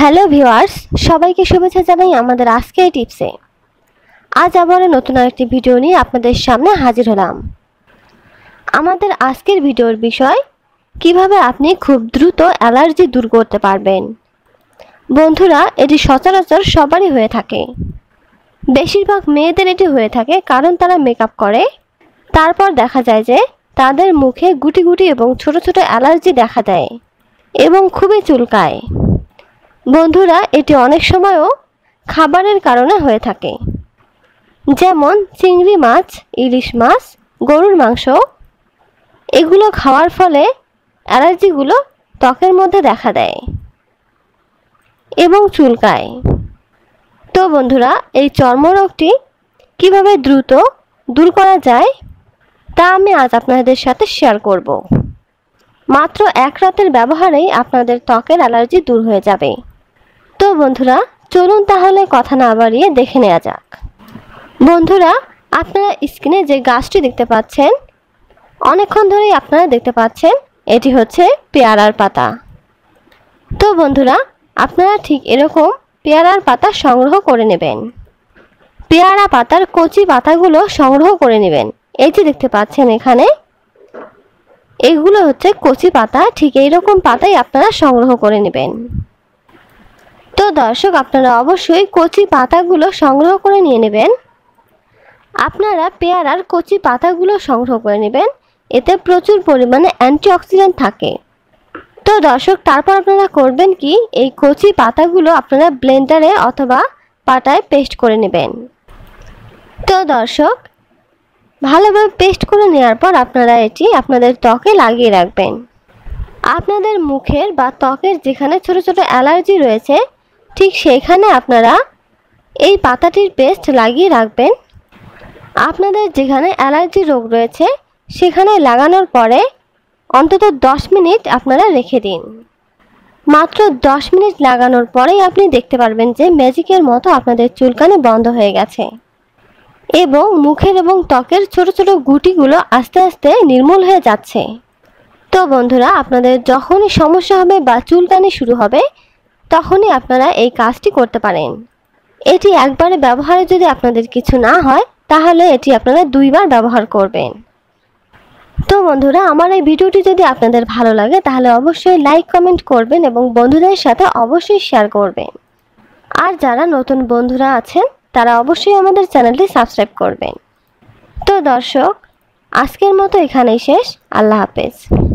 hello viewers সবাইকে শুভেচ্ছা জানাই আমাদের এই টিপসে আজ আবার নতুন আরেকটি ভিডিও নিয়ে আপনাদের সামনে হাজির হলাম আমাদের আজকের ভিডিওর বিষয় কিভাবে আপনি খুব দ্রুত অ্যালার্জি দূর করতে পারবেন বন্ধুরা এটি সচরাচর সবারই হয়ে থাকে বেশিরভাগ মেয়েদের এটি হয়ে থাকে কারণ তারা মেকআপ করে তারপর দেখা যায় যে তাদের মুখে গুটি গুটি এবং ছোট ছোট অ্যালার্জি দেখা দেয় এবং খুবই চুলকায় বন্ধুরা এটি অনেক সময়ও খাবারের কারণে হয়ে থাকে যেমন চিংড়ি মাছ ইলিশ মাছ গরুর মাংস এগুলো খাওয়ার ফলে অ্যালার্জিগুলো ত্বকের মধ্যে দেখা দেয় এবং চুলকায় তো বন্ধুরা এই চর্মরোগটি কিভাবে দ্রুত দূর করা যায় তা আমি আজ আপনাদের সাথে শেয়ার করব মাত্র এক রাতের ব্যবহারেই আপনাদের ত্বকের অ্যালার্জি দূর হয়ে যাবে বন্ধুরা চলুন তাহলে কথা না বাড়িয়ে দেখে নেওয়া যাক বন্ধুরা আপনারা স্ক্রিনে যে গাছটি দেখতে পাচ্ছেন অনেকক্ষণ ধরেই আপনারা দেখতে পাচ্ছেন এটি হচ্ছে পেয়ারার পাতা তো বন্ধুরা আপনারা ঠিক এরকম পেয়ারার পাতা সংগ্রহ করে নেবেন পেয়ারা পাতার কচি পাতাগুলো সংগ্রহ করে নেবেন এই যে দেখতে পাচ্ছেন এখানে এগুলো হচ্ছে কচি পাতা ঠিক এইরকম পাতাই আপনারা সংগ্রহ করে নেবেন তো দর্শক আপনারা অবশ্যই কচি পাতাগুলো সংগ্রহ করে নিয়ে নেবেন আপনারা পেয়ারার কচি পাতাগুলো সংগ্রহ করে নেবেন এতে প্রচুর পরিমাণে অ্যান্টিঅক্সিডেন্ট থাকে তো দর্শক তারপর আপনারা করবেন কি এই কচি পাতাগুলো আপনারা ব্লেন্ডারে অথবা পাটায় পেস্ট করে নেবেন তো দর্শক ভালোভাবে পেস্ট করে নেওয়ার পর আপনারা এটি আপনাদের ত্বকে লাগিয়ে রাখবেন আপনাদের মুখের বা ত্বকের যেখানে ছোট ছোট অ্যালার্জি রয়েছে ঠিক সেইখানে আপনারা এই পাতাটির পেস্ট লাগিয়ে রাখবেন আপনাদের যেখানে অ্যালার্জি রোগ রয়েছে সেখানে লাগানোর পরে অন্তত 10 মিনিট আপনারা রেখে দিন মাত্র 10 মিনিট লাগানোর পরেই আপনি দেখতে পারবেন যে ম্যাজিকের মতো আপনাদের চুলকানি বন্ধ হয়ে গেছে এবং মুখের এবং ত্বকের ছোট ছোট গুটিগুলো আস্তে আস্তে নির্মূল হয়ে যাচ্ছে তো বন্ধুরা আপনাদের যখনই সমস্যা হবে বা চুলকানি শুরু হবে তখনই আপনারা এই কাজটি করতে পারেন এটি একবারে ব্যবহারে যদি আপনাদের কিছু না হয় তাহলে এটি আপনারা দুইবার ব্যবহার করবেন তো বন্ধুরা আমার এই ভিডিওটি যদি আপনাদের ভালো লাগে তাহলে অবশ্যই লাইক কমেন্ট করবেন এবং বন্ধুদের সাথে অবশ্যই শেয়ার করবেন আর যারা নতুন বন্ধুরা আছেন তারা অবশ্যই আমাদের চ্যানেলটি সাবস্ক্রাইব করবেন তো দর্শক আজকের মতো এখানেই শেষ আল্লাহ হাফেজ